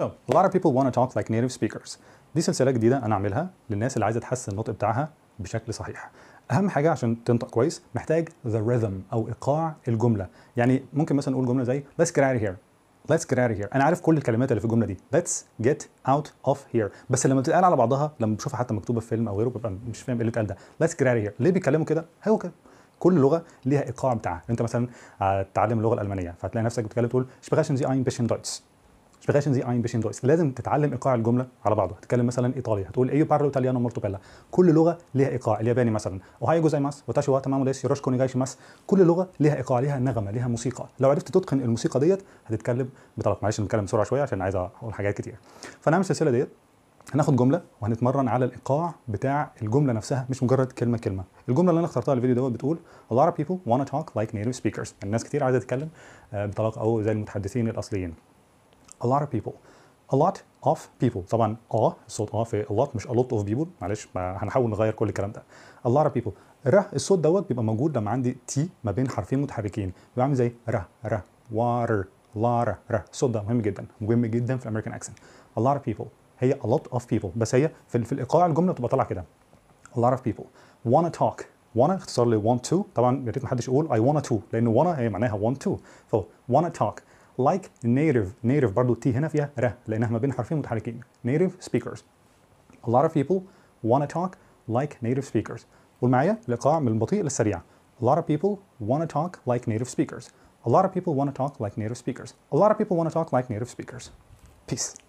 So, a lot of people want to talk like native speakers. دي سلسلة جديدة أنا أعملها للناس اللي عايزة تحسن النطق بتاعها بشكل صحيح. أهم حاجة عشان تنطق كويس محتاج the rhythm أو إيقاع الجملة. يعني ممكن مثلا نقول جملة زي let's get out of here. let's get out of here. أنا عارف كل الكلمات اللي في الجملة دي. let's get out of here. بس لما بتتقال على بعضها لما بشوفها حتى مكتوبة في فيلم أو غيره ببقى مش فاهم إيه اللي اتقال ده. let's get out of here. ليه بيتكلموا كده؟ هو كده. كل لغه ليها ايقاع بتاعها انت مثلا آه، تتعلم اللغه الالمانيه فهتلاقي نفسك بتتكلم تقول sprechen sie ein bisschen deutsch sprechen Sie اين بشين دويس لازم تتعلم ايقاع الجمله على بعضه هتتكلم مثلا ايطالي هتقول ايو بارلو ايطاليانو مولتو بيلا كل لغه ليها ايقاع الياباني مثلا اوهايو جوزايماس واتاشي وا تمام دايس يوروشيكو ماس كل لغه ليها ايقاع ليها نغمه ليها موسيقى لو عرفت تتقن الموسيقى ديت هتتكلم بطلاقه معلش نتكلم بسرعه شويه عشان عايز اقول حاجات كتير فنعمل السلسله ديت هناخد جمله وهنتمرن على الايقاع بتاع الجمله نفسها مش مجرد كلمه كلمه الجمله اللي انا اخترتها للفيديو دوت بتقول a lot of people wanna talk like native speakers الناس كتير عايزه تتكلم آه، بطلاقه او زي المتحدثين الاصليين a lot of people a lot of people طبعا اه الصوت اه في a lot مش a lot of people معلش هنحاول نغير كل الكلام ده a lot of people ر الصوت دوت بيبقى موجود لما عندي تي ما بين حرفين متحركين بيبقى عامل زي ر ر water لارا ر الصوت ده مهم جدا مهم جدا في الامريكان اكسنت a lot of people هي a lot of people بس هي في, في الايقاع الجمله بتبقى طالعه كده a lot of people wanna talk wanna اختصار ل want to طبعا يا ريت ما حدش يقول I wanna to لان wanna هي معناها want to ف so, wanna talk Like native native Barbu التي هنا فيها ر لانها ما بين حرفين متحركين native speakers a lot of people want to talk like native speakers قول معايا الايقاع من البطيء للسريع a lot of people want to talk like native speakers a lot of people want to talk like native speakers a lot of people want to talk like native speakers peace